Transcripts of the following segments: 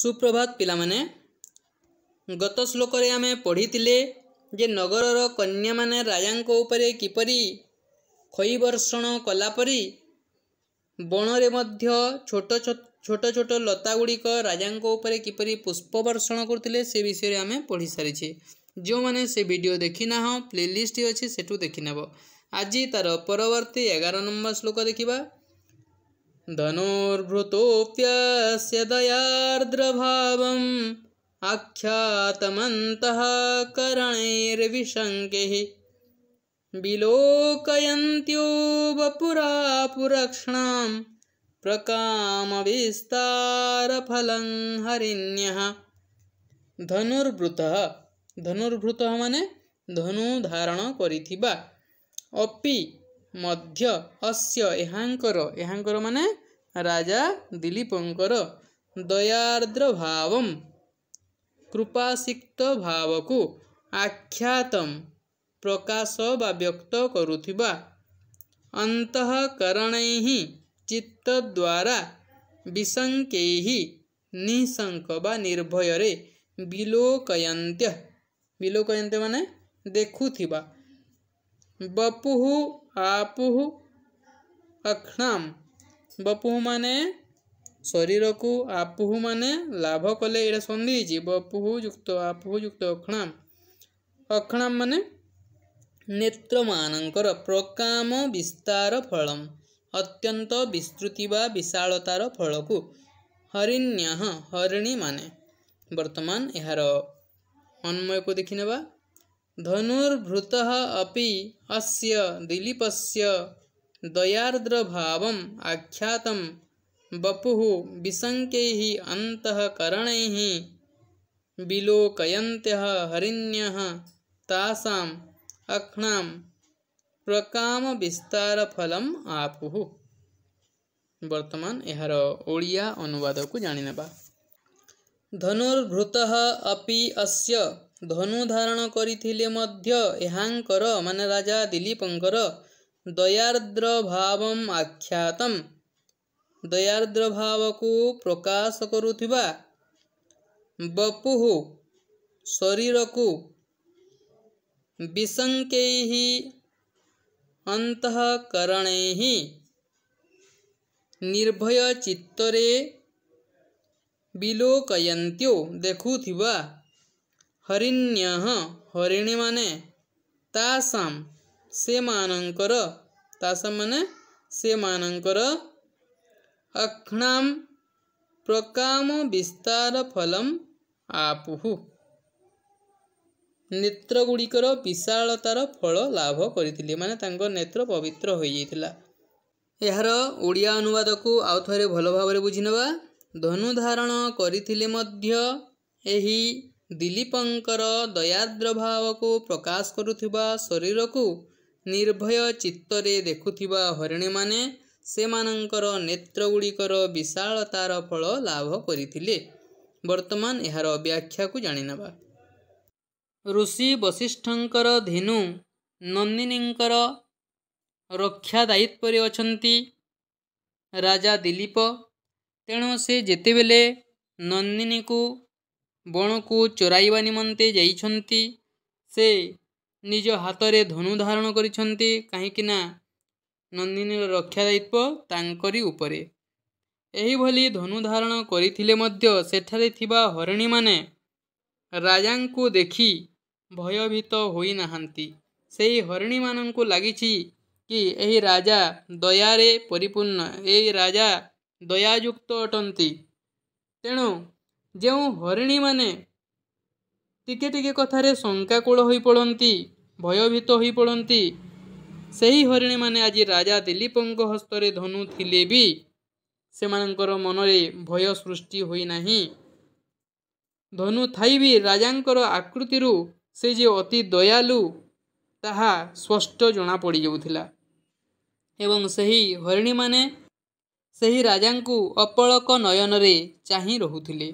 ସୁପ୍ରଭାତ ପିଲାମାନେ ଗତ ଶ୍ଲୋକରେ ଆମେ ପଢ଼ିଥିଲେ ଯେ ନଗରର କନ୍ୟାମାନେ ରାଜାଙ୍କ ଉପରେ କିପରି ଖଇବର୍ଷଣ କଲାପରି ବଣରେ ମଧ୍ୟ ଛୋଟ ଛୋଟ ଛୋଟ ଲତାଗୁଡ଼ିକ ରାଜାଙ୍କ ଉପରେ କିପରି ପୁଷ୍ପ ବର୍ଷଣ କରୁଥିଲେ ସେ ବିଷୟରେ ଆମେ ପଢ଼ିସାରିଛେ ଯେଉଁମାନେ ସେ ଭିଡ଼ିଓ ଦେଖିନାହଁ ପ୍ଲେଲିଷ୍ଟ ଅଛି ସେଠୁ ଦେଖିନେବ ଆଜି ତା'ର ପରବର୍ତ୍ତୀ ଏଗାର ନମ୍ବର ଶ୍ଲୋକ ଦେଖିବା धनुर्भृतोऽप्यस्य दयार्द्रभावम् करणैर्विशङ्कैः विलोकयन्त्यो वपुरा पुरक्ष्णां प्रकामविस्तारफलं हरिण्यः धनुर्भृतः धनुर्भृतः मने धारण करिथिबा अपि मध्य अस्य एहांकर एहांकर माने राजा दिलीपंकर दयारद्र भाव कृपासित भावकु आख्यातम प्रकाश वा व्यक्त गरुवा चित्त द्वारा विसङ्कै निशङ्क वा निर्भयर बलोकयन्त्य बलोकयन्त्यान देखुवा बपुह आपुह अक्षाम बपुह माने ଶରୀରକୁ ଆପୁହୁ ମାନେ ଲାଭ କଲେ ଏଇଟା ସନ୍ଧି ହେଇଛି ବପୁହୁ ଯୁକ୍ତ ଆପୁହୁ ଯୁକ୍ତ ଅକ୍ଷଣାମ ଅକ୍ଷଣାମ ମାନେ ନେତ୍ରମାନଙ୍କର ପ୍ରକାମ ବିସ୍ତାର ଫଳମ୍ ଅତ୍ୟନ୍ତ ବିସ୍ତୃତି ବା ବିଶାଳତାର ଫଳକୁ ହରିଣ୍ୟାହ ହରିଣୀମାନେ ବର୍ତ୍ତମାନ ଏହାର ଅନ୍ମୟକୁ ଦେଖିନେବା धनुर्भृतः अपि अस्य दिलीपस्य दयार्द्रभावम् आख्यातं वपुः विसङ्कैः अन्तःकरणैः विलोकयन्त्यः हरिण्यः तासाम् अह्णां प्रकामविस्तारफलम् आपुः ବର୍ତ୍ତମାନ ओडिया अनुवाद को ଜାଣିନେବା ଧନୁର୍ଭୃତ ଅପି अस्य ଧନୁ ଧାରଣ କରିଥିଲେ ମଧ୍ୟ ଏହାଙ୍କର ମାନେ ରାଜା ଦିଲୀପଙ୍କର ଦୟାର୍ଦ୍ର ଭାବମ୍ ଆଖ୍ୟାତମ୍ ଦୟାର୍ଦ୍ର ଭାବକୁ ପ୍ରକାଶ କରୁଥିବା ବପୁହୁ ଶରୀରକୁ ବିସଙ୍କେଇ ଅନ୍ତଃକରଣୈ ନିର୍ଭୟ ଚିତ୍ତରେ ବିଲୋକୟନ୍ତ୍ୟୁ ଦେଖୁଥିବା ହରିଣ୍ୟ ହରିଣୀମାନେ ତାସାମ ସେମାନଙ୍କର ତାସାମ ମାନେ ସେମାନଙ୍କର ଅକ୍ଷଣାମ ପ୍ରକାମ ବିସ୍ତାର ଫଲମ ଆପୁ ନେତ୍ର ଗୁଡ଼ିକର ବିଶାଳତାର ଫଳ ଲାଭ କରିଥିଲେ ମାନେ ତାଙ୍କ ନେତ୍ର ପବିତ୍ର ହୋଇଯାଇଥିଲା ଏହାର ଓଡ଼ିଆ ଅନୁବାଦକୁ ଆଉ ଥରେ ଭଲ ଭାବରେ ବୁଝିନେବା ଧନୁ ଧାରଣ କରିଥିଲେ ମଧ୍ୟ ଏହି ଦିଲୀପଙ୍କର ଦୟାର୍ଦ୍ର ଭାବକୁ ପ୍ରକାଶ କରୁଥିବା ଶରୀରକୁ ନିର୍ଭୟ ଚିତ୍ତରେ ଦେଖୁଥିବା ହରିଣୀମାନେ ସେମାନଙ୍କର ନେତ୍ର ଗୁଡ଼ିକର ବିଶାଳତାର ଫଳ ଲାଭ କରିଥିଲେ ବର୍ତ୍ତମାନ ଏହାର ବ୍ୟାଖ୍ୟାକୁ ଜାଣିନେବା ଋଷି ବଶିଷ୍ଠଙ୍କର ଧେନୁ ନନ୍ଦିନୀଙ୍କର ରକ୍ଷା ଦାୟିତ୍ୱରେ ଅଛନ୍ତି ରାଜା ଦିଲୀପ ତେଣୁ ସେ ଯେତେବେଳେ ନନ୍ଦିନୀକୁ ବଣକୁ ଚରାଇବା ନିମନ୍ତେ ଯାଇଛନ୍ତି ସେ ନିଜ ହାତରେ ଧନୁ ଧାରଣ କରିଛନ୍ତି କାହିଁକିନା ନନ୍ଦିନୀର ରକ୍ଷା ଦାୟିତ୍ୱ ତାଙ୍କରି ଉପରେ ଏହିଭଳି ଧନୁ ଧାରଣ କରିଥିଲେ ମଧ୍ୟ ସେଠାରେ ଥିବା ହରିଣୀମାନେ ରାଜାଙ୍କୁ ଦେଖି ଭୟଭୀତ ହୋଇନାହାନ୍ତି ସେହି ହରିଣୀମାନଙ୍କୁ ଲାଗିଛି କି ଏହି ରାଜା ଦୟାରେ ପରିପୂର୍ଣ୍ଣ ଏହି ରାଜା ଦୟାଯୁକ୍ତ ଅଟନ୍ତି ତେଣୁ ଯେଉଁ ହରିଣୀମାନେ ଟିକେ ଟିକେ କଥାରେ ଶଙ୍କାକୁଳ ହୋଇପଡ଼ନ୍ତି ଭୟଭୀତ ହୋଇପଡ଼ନ୍ତି ସେହି ହରିଣୀମାନେ ଆଜି ରାଜା ଦିଲ୍ଲୀପଙ୍କ ହସ୍ତରେ ଧନୁ ଥିଲେ ବି ସେମାନଙ୍କର ମନରେ ଭୟ ସୃଷ୍ଟି ହୋଇନାହିଁ ଧନୁ ଥାଇ ବି ରାଜାଙ୍କର ଆକୃତିରୁ ସେ ଯେ ଅତି ଦୟାଲୁ ତାହା ସ୍ପଷ୍ଟ ଜଣାପଡ଼ିଯାଉଥିଲା ଏବଂ ସେହି ହରିଣୀମାନେ ସେହି ରାଜାଙ୍କୁ ଅପଳକ ନୟନରେ ଚାହିଁ ରହୁଥିଲେ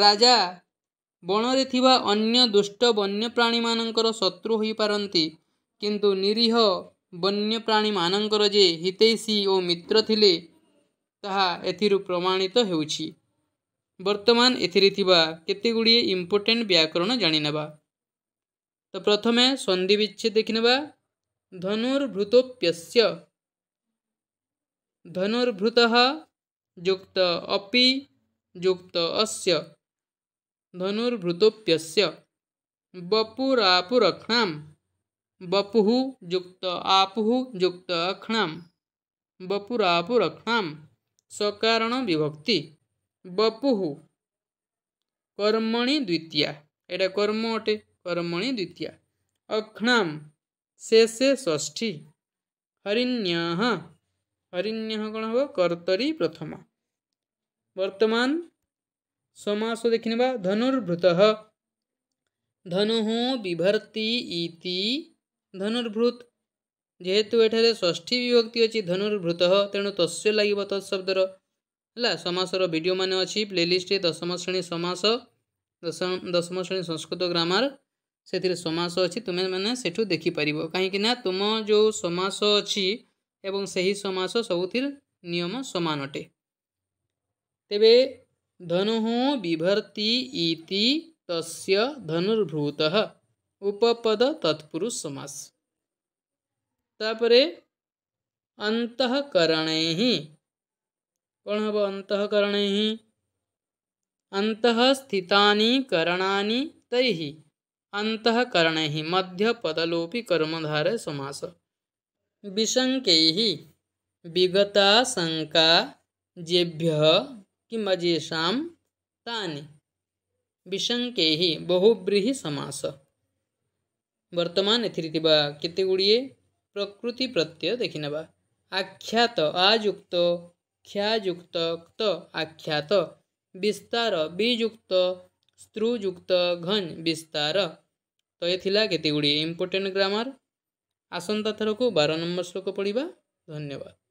ରାଜା ବଣରେ ଥିବା ଅନ୍ୟ ଦୁଷ୍ଟ ବନ୍ୟପ୍ରାଣୀମାନଙ୍କର ଶତ୍ରୁ ହୋଇପାରନ୍ତି କିନ୍ତୁ ନିରୀହ ବନ୍ୟପ୍ରାଣୀମାନଙ୍କର ଯେ ହିତୈଷୀ ଓ ମିତ୍ର ଥିଲେ ତାହା ଏଥିରୁ ପ୍ରମାଣିତ ହେଉଛି ବର୍ତ୍ତମାନ ଏଥିରେ ଥିବା କେତେଗୁଡ଼ିଏ ଇମ୍ପୋର୍ଟେଣ୍ଟ ବ୍ୟାକରଣ ଜାଣିନେବା ତ ପ୍ରଥମେ ସନ୍ଧି ବିଚ୍ଛେଦ ଦେଖିନେବା ଧନୁର୍ଭୃତୋପ୍ୟ ଧନୁର୍ଭୃତ ଯୁକ୍ତ ଅପି ଯୁକ୍ତ ଅଶ୍ୟ धनुर्भृतोप्य बपुरापुरखणा बपु युक्त आपु युक्त अक्षण बपुरापुरखणा सकारण विभक्ति बपु कर्मणि द्वितीया यहाँ कर्म अटे कर्मणि द्वितीया अक्षण शेषे ष्ठी हरिण्य हरिण्य कौन हम कर्तरी प्रथम वर्तमान समास देखने वा धनुर्भृत धनु बिभर्ती धनुर्भृत जेहेतु यठार ष्ठी विभक्ति अच्छी धनुर्भृत तेणु तस् लगे तत्शब्दर है समासर भिड मान अच्छी प्लेलीस्ट दशम श्रेणी समास दशम श्रेणी संस्कृत ग्रामार से समास अच्छी तुम्हें मैंने से देखिपर कहीं तुम जो समास अच्छी से ही समास सब निम सामान अटे तेरे धनु बिभर्ती तस्य धनुर्भूत उपपद तत्पुरुष समास तापरे अंतकरणैः कौन हम अंतकरण अंत स्थितानि करणानि तैः अंतकरण मध्यपदलोपि कर्मधार समास विशंक विगता शङ्का जेभ्यः किमजेशा तानि विशंके ही बहुब्रीहि समास वर्तमान एते गुड़िए प्रकृति प्रत्यय देखने वा आख्यात आजुक्त ख्याजुक्त आख्यात विस्तार विजुक्त स्त्रुजुक्त घन विस्तार तो यह केते गुड़िए इम्पोर्टेन्ट ग्रामर आसंता थर को बार नंबर श्लोक पढ़ा धन्यवाद